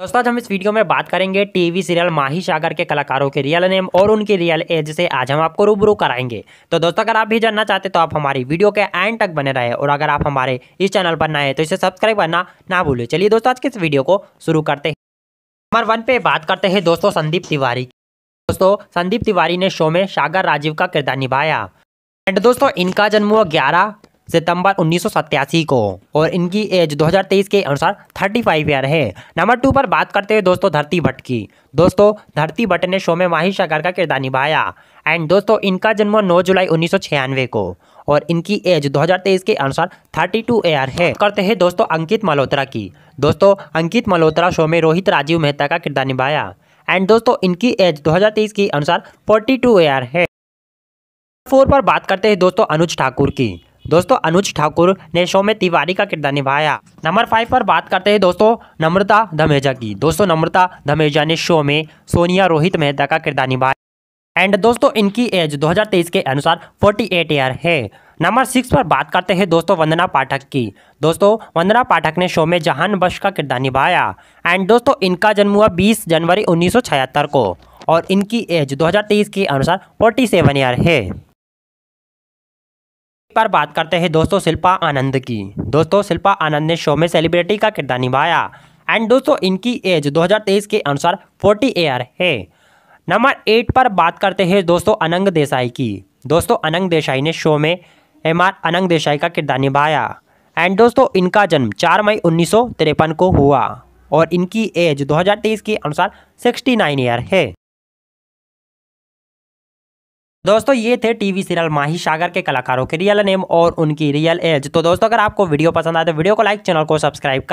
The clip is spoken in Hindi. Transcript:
दोस्तों आज हम इस वीडियो में बात करेंगे टीवी सीरियल माही सागर के कलाकारों के रियल नेम और उनके रियल एज से आज हम आपको रूबरू कराएंगे तो दोस्तों अगर आप भी जानना चाहते तो आप हमारी वीडियो के एंड तक बने रहे और अगर आप हमारे इस चैनल पर नए हैं तो इसे सब्सक्राइब करना ना भूलें चलिए दोस्तों आज के इस वीडियो को शुरू करते हैं नंबर वन पे बात करते हैं दोस्तों संदीप तिवारी दोस्तों संदीप तिवारी ने शो में सागर राजीव का किरदार निभाया एंड दोस्तों इनका जन्म हुआ ग्यारह सितंबर उन्नीस को और इनकी एज 2023 के अनुसार 35 ईयर है नंबर टू पर बात करते हुए दोस्तों धरती भट्ट की दोस्तों धरती भट्ट ने शो में माही शकर का किरदार निभाया एंड दोस्तों इनका जन्म 9 जुलाई उन्नीस को और इनकी एज 2023 के अनुसार 32 टू ईयर है करते हैं दोस्तों अंकित मल्होत्रा की दोस्तों अंकित मल्होत्रा शो में रोहित राजीव मेहता का किरदार निभाया एंड दोस्तों इनकी एज 2023 के अनुसार 42 टू ईयर है फोर पर बात करते हैं दोस्तों अनुज ठाकुर की दोस्तों अनुज ठाकुर ने शो में तिवारी का किरदार निभाया नंबर फाइव पर बात करते हैं दोस्तों नम्रता धमेजा की दोस्तों नम्रता धमेजा ने शो में सोनिया रोहित मेहता का किरदार निभाया एंड दोस्तों इनकी एज 2023 के अनुसार 48 ईयर है नंबर सिक्स पर बात करते हैं दोस्तों वंदना पाठक की दोस्तों वंदना पाठक ने शो में जहान बश का किरदार निभाया एंड दोस्तों इनका जन्म हुआ 20 जनवरी उन्नीस को और इनकी एज 2023 के अनुसार 47 ईयर है पर बात करते हैं दोस्तों शिल्पा आनंद की दोस्तों शिल्पा आनंद ने शो में सेलिब्रिटी का किरदार निभाया एंड दोस्तों इनकी एज 2023 के अनुसार 40 ईयर है नंबर एट पर बात करते हैं दोस्तों अनंग देसाई की दोस्तों अनंग देसाई ने शो में एम आर अनंग देसाई का किरदार निभाया एंड दोस्तों इनका जन्म 4 मई उन्नीस को हुआ और इनकी एज 2023 के अनुसार 69 ईयर है दोस्तों ये थे टीवी सीरियल माही सागर के कलाकारों के रियल नेम और उनकी रियल एज तो दोस्तों अगर आपको वीडियो पसंद आए तो वीडियो को लाइक चैनल को सब्सक्राइब कर